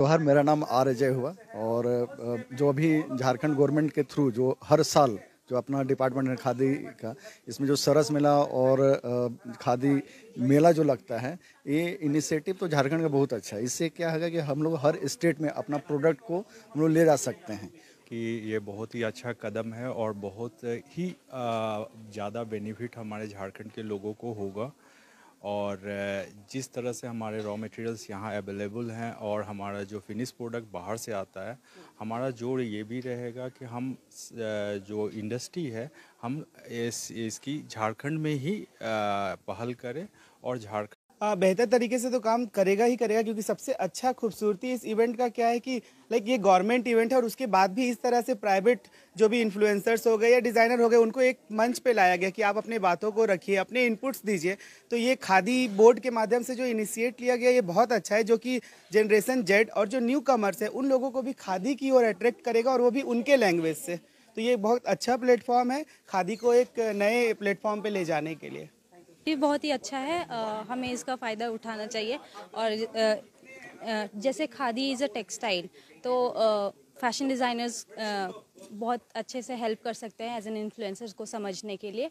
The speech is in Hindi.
त्योहार मेरा नाम आर अजय हुआ और जो अभी झारखंड गवर्नमेंट के थ्रू जो हर साल जो अपना डिपार्टमेंट है खादी का इसमें जो सरस मेला और खादी मेला जो लगता है ये इनिशिएटिव तो झारखंड का बहुत अच्छा है इससे क्या होगा कि हम लोग हर स्टेट में अपना प्रोडक्ट को हम लोग ले जा सकते हैं कि ये बहुत ही अच्छा कदम है और बहुत ही ज़्यादा बेनिफिट हमारे झारखंड के लोगों को होगा और जिस तरह से हमारे रॉ मटेरियल्स यहाँ अवेलेबल हैं और हमारा जो फिनिश प्रोडक्ट बाहर से आता है हमारा जोर ये भी रहेगा कि हम जो इंडस्ट्री है हम इस इसकी झारखंड में ही पहल करें और झारखंड बेहतर तरीके से तो काम करेगा ही करेगा क्योंकि सबसे अच्छा खूबसूरती इस इवेंट का क्या है कि लाइक ये गवर्नमेंट इवेंट है और उसके बाद भी इस तरह से प्राइवेट जो भी इन्फ्लुएंसर्स हो गए या डिज़ाइनर हो गए उनको एक मंच पे लाया गया कि आप अपने बातों को रखिए अपने इनपुट्स दीजिए तो ये खादी बोर्ड के माध्यम से जो इनिशिएट लिया गया ये बहुत अच्छा है जो कि जनरेशन जेड और जो न्यू कमर्स है उन लोगों को भी खादी की ओर अट्रैक्ट करेगा और वो भी उनके लैंग्वेज से तो ये बहुत अच्छा प्लेटफॉर्म है खादी को एक नए प्लेटफॉर्म पर ले जाने के लिए ये बहुत ही अच्छा है हमें इसका फ़ायदा उठाना चाहिए और जैसे खादी इज़ अ टेक्सटाइल तो फैशन डिज़ाइनर्स बहुत अच्छे से हेल्प कर सकते हैं एज एन इन्फ्लुएंसर्स को समझने के लिए